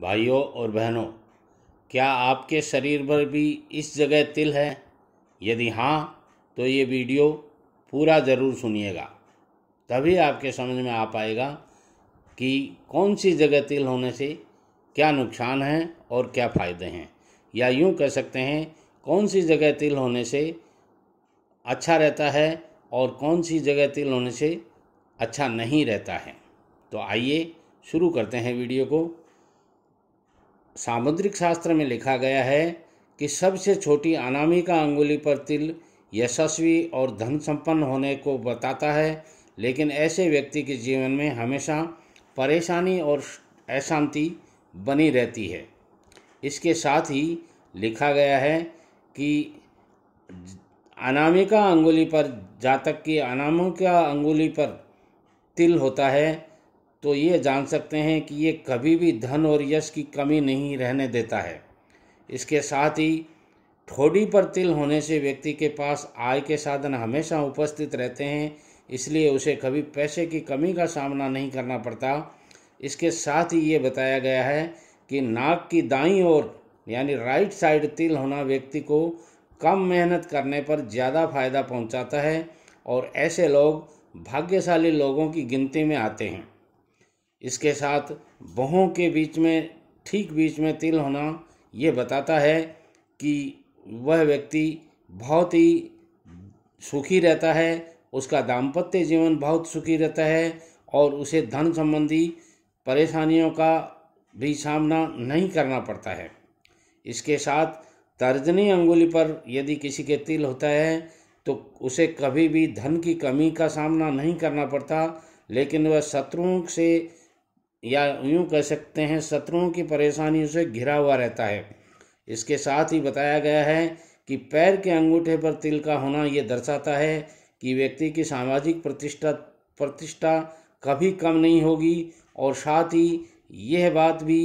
भाइयों और बहनों क्या आपके शरीर पर भी इस जगह तिल है यदि हाँ तो ये वीडियो पूरा ज़रूर सुनिएगा तभी आपके समझ में आ पाएगा कि कौन सी जगह तिल होने से क्या नुकसान है और क्या फ़ायदे हैं या यूँ कह सकते हैं कौन सी जगह तिल होने से अच्छा रहता है और कौन सी जगह तिल होने से अच्छा नहीं रहता है तो आइए शुरू करते हैं वीडियो को सामुद्रिक शास्त्र में लिखा गया है कि सबसे छोटी अनामिका अंगुली पर तिल यशस्वी और धन संपन्न होने को बताता है लेकिन ऐसे व्यक्ति के जीवन में हमेशा परेशानी और अशांति बनी रहती है इसके साथ ही लिखा गया है कि अनामिका अंगुली पर जातक की अनामिका अंगुली पर तिल होता है तो ये जान सकते हैं कि ये कभी भी धन और यश की कमी नहीं रहने देता है इसके साथ ही ठोड़ी पर तिल होने से व्यक्ति के पास आय के साधन हमेशा उपस्थित रहते हैं इसलिए उसे कभी पैसे की कमी का सामना नहीं करना पड़ता इसके साथ ही ये बताया गया है कि नाक की दाई ओर यानी राइट साइड तिल होना व्यक्ति को कम मेहनत करने पर ज़्यादा फायदा पहुंचाता है और ऐसे लोग भाग्यशाली लोगों की गिनती में आते हैं इसके साथ बहों के बीच में ठीक बीच में तिल होना ये बताता है कि वह व्यक्ति बहुत ही सुखी रहता है उसका दाम्पत्य जीवन बहुत सुखी रहता है और उसे धन संबंधी परेशानियों का भी सामना नहीं करना पड़ता है इसके साथ तर्जनी अंगुली पर यदि किसी के तिल होता है तो उसे कभी भी धन की कमी का सामना नहीं करना पड़ता लेकिन वह शत्रुओं से या यूं कह सकते हैं शत्रुओं की परेशानियों से घिरा हुआ रहता है इसके साथ ही बताया गया है कि पैर के अंगूठे पर तिल का होना ये दर्शाता है कि व्यक्ति की सामाजिक प्रतिष्ठा प्रतिष्ठा कभी कम नहीं होगी और साथ ही यह बात भी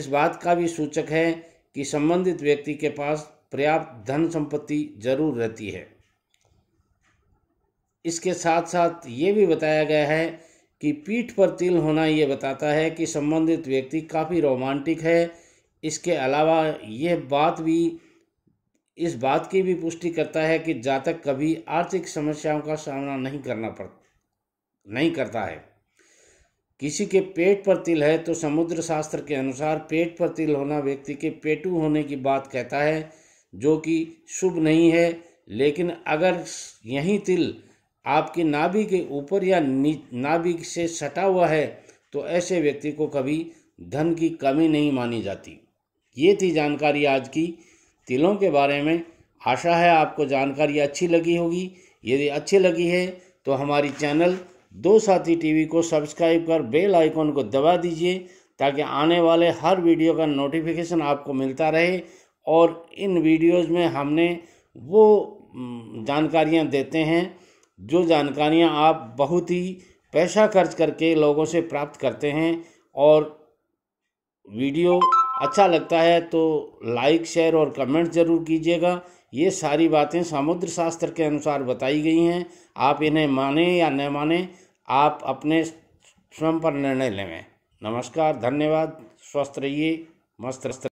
इस बात का भी सूचक है कि संबंधित व्यक्ति के पास पर्याप्त धन संपत्ति जरूर रहती है इसके साथ साथ ये भी बताया गया है कि पीठ पर तिल होना ये बताता है कि संबंधित व्यक्ति काफ़ी रोमांटिक है इसके अलावा यह बात भी इस बात की भी पुष्टि करता है कि जातक कभी आर्थिक समस्याओं का सामना नहीं करना पड़ नहीं करता है किसी के पेट पर तिल है तो समुद्र शास्त्र के अनुसार पेट पर तिल होना व्यक्ति के पेटू होने की बात कहता है जो कि शुभ नहीं है लेकिन अगर यही तिल आपकी नाभि के ऊपर या नाभि से सटा हुआ है तो ऐसे व्यक्ति को कभी धन की कमी नहीं मानी जाती ये थी जानकारी आज की तिलों के बारे में आशा है आपको जानकारी अच्छी लगी होगी यदि अच्छी लगी है तो हमारी चैनल दो साथी टीवी को सब्सक्राइब कर बेल आइकॉन को दबा दीजिए ताकि आने वाले हर वीडियो का नोटिफिकेशन आपको मिलता रहे और इन वीडियोज़ में हमने वो जानकारियाँ देते हैं जो जानकारियाँ आप बहुत ही पैसा खर्च करके लोगों से प्राप्त करते हैं और वीडियो अच्छा लगता है तो लाइक शेयर और कमेंट ज़रूर कीजिएगा ये सारी बातें समुद्र शास्त्र के अनुसार बताई गई हैं आप इन्हें माने या न माने आप अपने स्वयं पर निर्णय लेवें नमस्कार धन्यवाद स्वस्थ रहिए मस्त